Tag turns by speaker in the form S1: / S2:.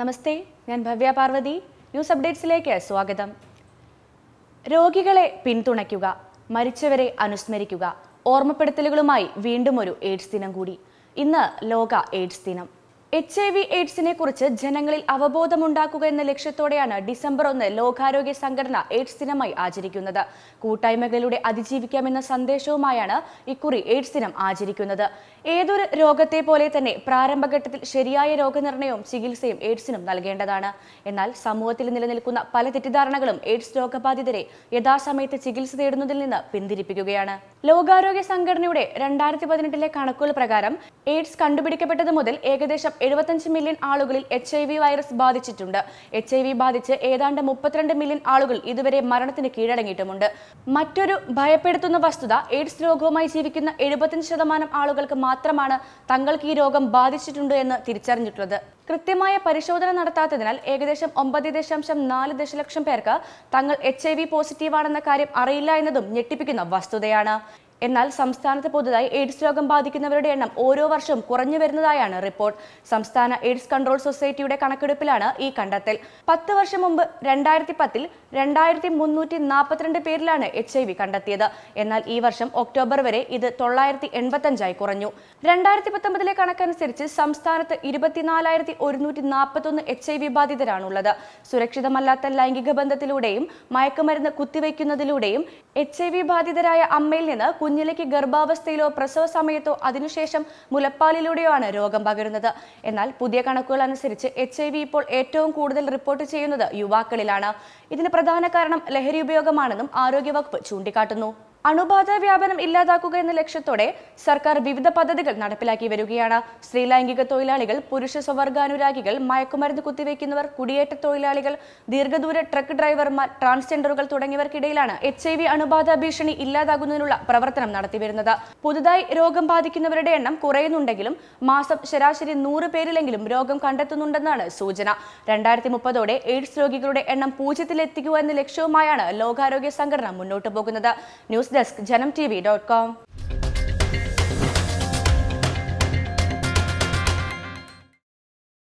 S1: നമസ്തേ ഞാൻ ഭവ്യ പാർവതി ന്യൂസ് അപ്ഡേറ്റ്സിലേക്ക് സ്വാഗതം രോഗികളെ പിന്തുണയ്ക്കുക മരിച്ചവരെ അനുസ്മരിക്കുക ഓർമ്മപ്പെടുത്തലുകളുമായി വീണ്ടും ഒരു എയ്ഡ്സ് ദിനം കൂടി ഇന്ന് ലോക എയ്ഡ്സ് ദിനം എച്ച് ഐ വി എയ്ഡ്സിനെ കുറിച്ച് ജനങ്ങളിൽ അവബോധമുണ്ടാക്കുക എന്ന ലക്ഷ്യത്തോടെയാണ് ഡിസംബർ ഒന്ന് ലോകാരോഗ്യ സംഘടന എയ്ഡ്സ് ദിനമായി ആചരിക്കുന്നത് കൂട്ടായ്മകളിലൂടെ അതിജീവിക്കാമെന്ന സന്ദേശവുമായാണ് ഇക്കുറി എയ്ഡ്സ് ദിനം ആചരിക്കുന്നത് ഏതൊരു രോഗത്തെ പോലെ തന്നെ പ്രാരംഭഘട്ടത്തിൽ ശരിയായ രോഗനിർണയവും ചികിത്സയും എയ്ഡ്സിനും നൽകേണ്ടതാണ് എന്നാൽ സമൂഹത്തിൽ നിലനിൽക്കുന്ന പല തെറ്റിദ്ധാരണകളും എയ്ഡ്സ് രോഗബാധിതരെ യഥാസമയത്ത് ചികിത്സ തേടുന്നതിൽ നിന്ന് പിന്തിരിപ്പിക്കുകയാണ് ലോകാരോഗ്യ സംഘടനയുടെ രണ്ടായിരത്തി പതിനെട്ടിലെ കണക്കുകൾ പ്രകാരം എയ്ഡ്സ് കണ്ടുപിടിക്കപ്പെട്ടത് മുതൽ ഏകദേശം എഴുപത്തഞ്ച് മില്യൺ ആളുകളിൽ എച്ച് ഐ വി വൈറസ് ബാധിച്ചിട്ടുണ്ട് എച്ച് ഐ വി ബാധിച്ച് ഏതാണ്ട് മുപ്പത്തിരണ്ട് മില്യൺ ആളുകൾ ഇതുവരെ മരണത്തിന് കീഴടങ്ങിയിട്ടുമുണ്ട് മറ്റൊരു ഭയപ്പെടുത്തുന്ന വസ്തുത എയ്ഡ്സ് രോഗവുമായി ജീവിക്കുന്ന എഴുപത്തഞ്ച് ശതമാനം ആളുകൾക്ക് മാത്രമാണ് തങ്ങൾക്ക് ഈ രോഗം ബാധിച്ചിട്ടുണ്ട് എന്ന് തിരിച്ചറിഞ്ഞിട്ടുള്ളത് കൃത്യമായ പരിശോധന നടത്താത്തതിനാൽ ഏകദേശം ഒമ്പത് ദശാംശം നാല് ദശലക്ഷം പേർക്ക് തങ്ങൾ എച്ച് ഐ വി പോസിറ്റീവാണെന്ന കാര്യം അറിയില്ല എന്നതും ഞെട്ടിപ്പിക്കുന്ന വസ്തുതയാണ് എന്നാൽ സംസ്ഥാനത്ത് പുതുതായി എയ്ഡ്സ് രോഗം ബാധിക്കുന്നവരുടെ എണ്ണം ഓരോ വർഷവും കുറഞ്ഞു വരുന്നതായാണ് റിപ്പോർട്ട് സംസ്ഥാന എയ്ഡ്സ് കൺട്രോൾ സൊസൈറ്റിയുടെ കണക്കെടുപ്പിലാണ് ഈ കണ്ടെത്തൽ പത്ത് വർഷം മുമ്പ് രണ്ടായിരത്തി പത്തിൽ രണ്ടായിരത്തി മുന്നൂറ്റി നാൽപ്പത്തിരണ്ട് പേരിലാണ് എച്ച് ഐ വി കണ്ടെത്തിയത് എന്നാൽ ഈ വർഷം ഒക്ടോബർ വരെ ഇത് തൊള്ളായിരത്തി എൺപത്തഞ്ചായി കുറഞ്ഞു രണ്ടായിരത്തി പത്തൊമ്പതിലെ കണക്കനുസരിച്ച് സംസ്ഥാനത്ത് ഇരുപത്തിനാലായിരത്തി ഒരുന്നൂറ്റി നാൽപ്പത്തൊന്ന് എച്ച് ഐ വി ബാധിതരാണുള്ളത് സുരക്ഷിതമല്ലാത്ത ലൈംഗിക ബന്ധത്തിലൂടെയും മയക്കുമരുന്ന് കുത്തിവയ്ക്കുന്നതിലൂടെയും എച്ച് ഐ വി ബാധിതരായ അമ്മയിൽ നിന്ന് കുഞ്ഞിലേക്ക് ഗർഭാവസ്ഥയിലോ പ്രസവ സമയത്തോ അതിനുശേഷം മുലപ്പാലിലൂടെയോ ആണ് രോഗം പകരുന്നത് എന്നാൽ പുതിയ കണക്കുകൾ അനുസരിച്ച് എച്ച് ഐ വി ഇപ്പോൾ ഏറ്റവും കൂടുതൽ റിപ്പോർട്ട് ചെയ്യുന്നത് യുവാക്കളിലാണ് ഇതിന് പ്രധാന കാരണം ലഹരി ഉപയോഗമാണെന്നും ആരോഗ്യവകുപ്പ് ചൂണ്ടിക്കാട്ടുന്നു അണുബാധ വ്യാപനം ഇല്ലാതാക്കുക എന്ന ലക്ഷ്യത്തോടെ സർക്കാർ വിവിധ പദ്ധതികൾ നടപ്പിലാക്കി വരികയാണ് സ്ത്രീലൈംഗിക തൊഴിലാളികൾ പുരുഷ സ്വവർഗാനുരാഗികൾ മയക്കുമരുന്ന് കുത്തിവെക്കുന്നവർ കുടിയേറ്റ തൊഴിലാളികൾ ദീർഘദൂര ട്രക്ക് ഡ്രൈവർമാർ ട്രാൻസ്ജെൻഡറുകൾ തുടങ്ങിയവർക്കിടയിലാണ് എച്ച് ഐ വി അണുബാധ ഭീഷണി ഇല്ലാതാകുന്നതിനുള്ള പ്രവർത്തനം നടത്തിവരുന്നത് പുതുതായി രോഗം ബാധിക്കുന്നവരുടെ എണ്ണം കുറയുന്നുണ്ടെങ്കിലും മാസം ശരാശരി നൂറ് പേരിലെങ്കിലും രോഗം കണ്ടെത്തുന്നുണ്ടെന്നാണ് സൂചന രണ്ടായിരത്തി മുപ്പതോടെ എയ്ഡ്സ് രോഗികളുടെ എണ്ണം പൂജ്യത്തിലെത്തിക്കുക എന്ന ലക്ഷ്യവുമായാണ് ലോകാരോഗ്യ സംഘടന മുന്നോട്ട് പോകുന്നത് ന്യൂസ് desk, janemtv.com.